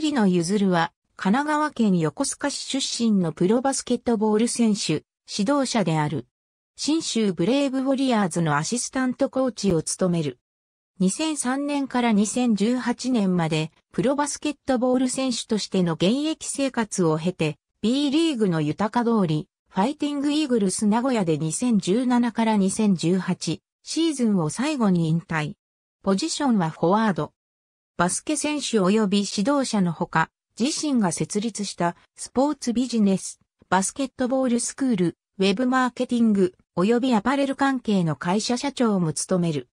栗野譲るは、神奈川県横須賀市出身のプロバスケットボール選手、指導者である。新州ブレイブウォリアーズのアシスタントコーチを務める。2003年から2018年までプロバスケットボール選手としての現役生活を経て B リーグの豊か通りファイティングイーグルス名古屋で2017から2018シーズンを最後に引退。ポジションはフォワード。バスケ選手及び指導者のほか、自身が設立したスポーツビジネス、バスケットボールスクール、ウェブマーケティング、及びアパレル関係の会社社長も務める。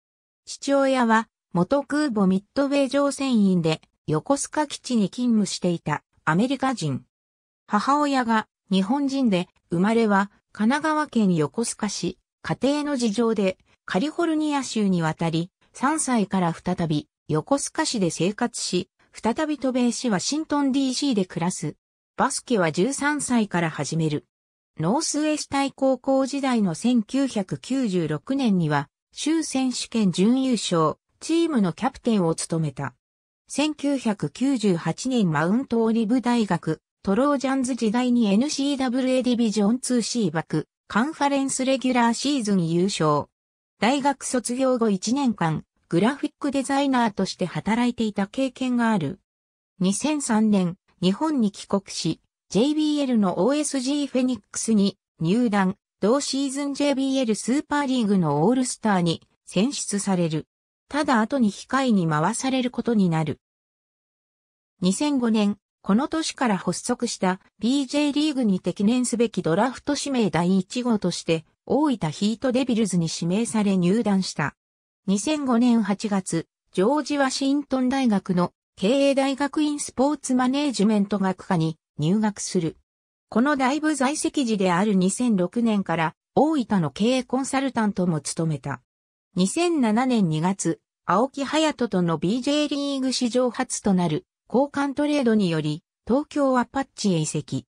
父親は、元空母ミッドウェー乗船員で、横須賀基地に勤務していたアメリカ人。母親が日本人で、生まれは神奈川県横須賀市、家庭の事情でカリフォルニア州に渡り、3歳から再び横須賀市で生活し、再び渡米市ワシントン DC で暮らす。バスケは13歳から始める。ノースウェスタイ高校時代の1996年には、州選手権準優勝、チームのキャプテンを務めた。1998年マウントオリブ大学、トロージャンズ時代に NCAA ディビジョン 2C 枠、カンファレンスレギュラーシーズン優勝。大学卒業後1年間、グラフィックデザイナーとして働いていた経験がある。2003年、日本に帰国し、JBL の OSG フェニックスに入団、同シーズン JBL スーパーリーグのオールスターに選出される。ただ後に控えに回されることになる。2005年、この年から発足した BJ リーグに適念すべきドラフト指名第1号として、大分ヒートデビルズに指名され入団した。2005年8月、ジョージ・ワシントン大学の経営大学院スポーツマネージメント学科に入学する。この大部在籍時である2006年から大分の経営コンサルタントも務めた。2007年2月、青木隼人との BJ リーグ史上初となる交換トレードにより東京アパッチへ移籍。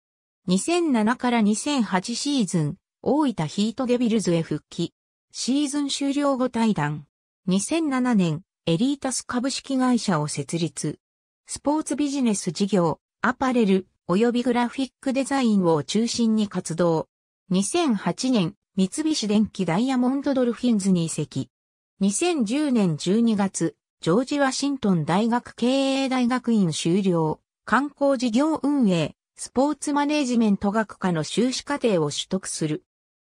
2007から2008シーズン、大分ヒートデビルズへ復帰。シーズン終了後対談。2007年、エリータス株式会社を設立。スポーツビジネス事業、アパレル、及びグラフィックデザインを中心に活動。2008年、三菱電機ダイヤモンドドルフィンズに移籍。2010年12月、ジョージ・ワシントン大学経営大学院修了、観光事業運営、スポーツマネージメント学科の修士課程を取得する。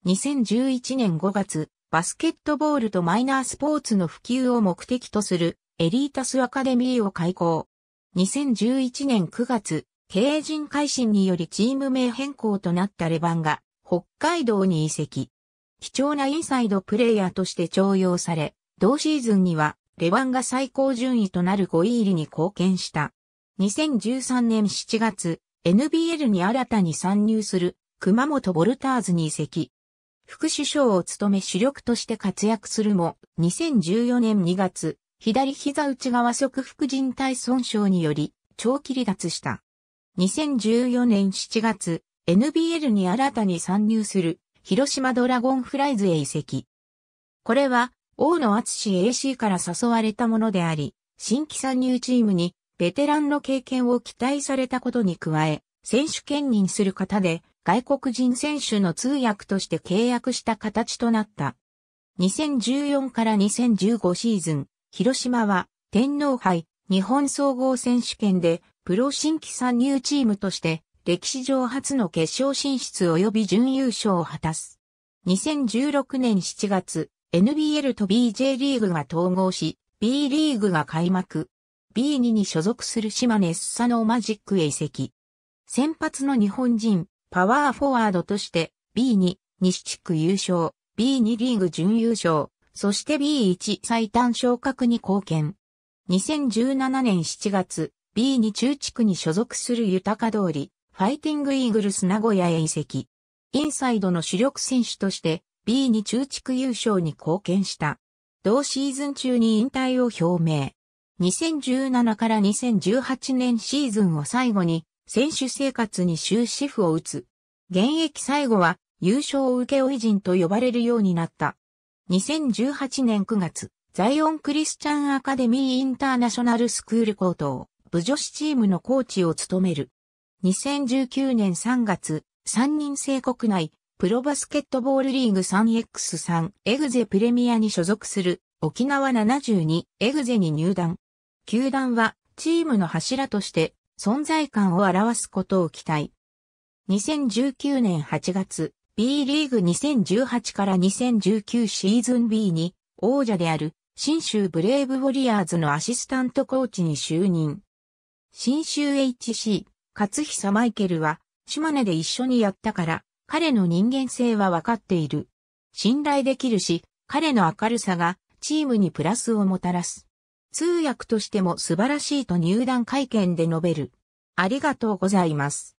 2011年5月、バスケットボールとマイナースポーツの普及を目的とするエリータスアカデミーを開校。2011年9月、経営陣改新によりチーム名変更となったレバンが北海道に移籍。貴重なインサイドプレイヤーとして重用され、同シーズンにはレバンが最高順位となる5位入りに貢献した。2013年7月、NBL に新たに参入する熊本ボルターズに移籍。副首相を務め主力として活躍するも、2014年2月、左膝内側側副人体損傷により、長期離脱した。2014年7月、NBL に新たに参入する、広島ドラゴンフライズへ移籍。これは、大野厚志 AC から誘われたものであり、新規参入チームに、ベテランの経験を期待されたことに加え、選手兼任する方で、外国人選手の通訳として契約した形となった。2014から2015シーズン、広島は天皇杯日本総合選手権でプロ新規参入チームとして歴史上初の決勝進出及び準優勝を果たす。2016年7月、NBL と BJ リーグが統合し、B リーグが開幕。B2 に所属する島根スサノーマジックへ移籍。先発の日本人、パワーフォワードとして B2 西地区優勝、B2 リーグ準優勝、そして B1 最短昇格に貢献。2017年7月、B2 中地区に所属する豊か通り、ファイティングイーグルス名古屋へ移籍。インサイドの主力選手として B2 中地区優勝に貢献した。同シーズン中に引退を表明。2017から2018年シーズンを最後に選手生活に終止符を打つ。現役最後は優勝請負人と呼ばれるようになった。2018年9月、ザイオン・クリスチャン・アカデミー・インターナショナル・スクール高等、部女子チームのコーチを務める。2019年3月、三人制国内、プロバスケットボールリーグ 3X3 エグゼプレミアに所属する沖縄72エグゼに入団。球団はチームの柱として存在感を表すことを期待。2019年8月、B リーグ2018から2019シーズン B に王者である新州ブレイブウォリアーズのアシスタントコーチに就任。新州 HC、勝久マイケルは島根で一緒にやったから彼の人間性はわかっている。信頼できるし、彼の明るさがチームにプラスをもたらす。通訳としても素晴らしいと入団会見で述べる。ありがとうございます。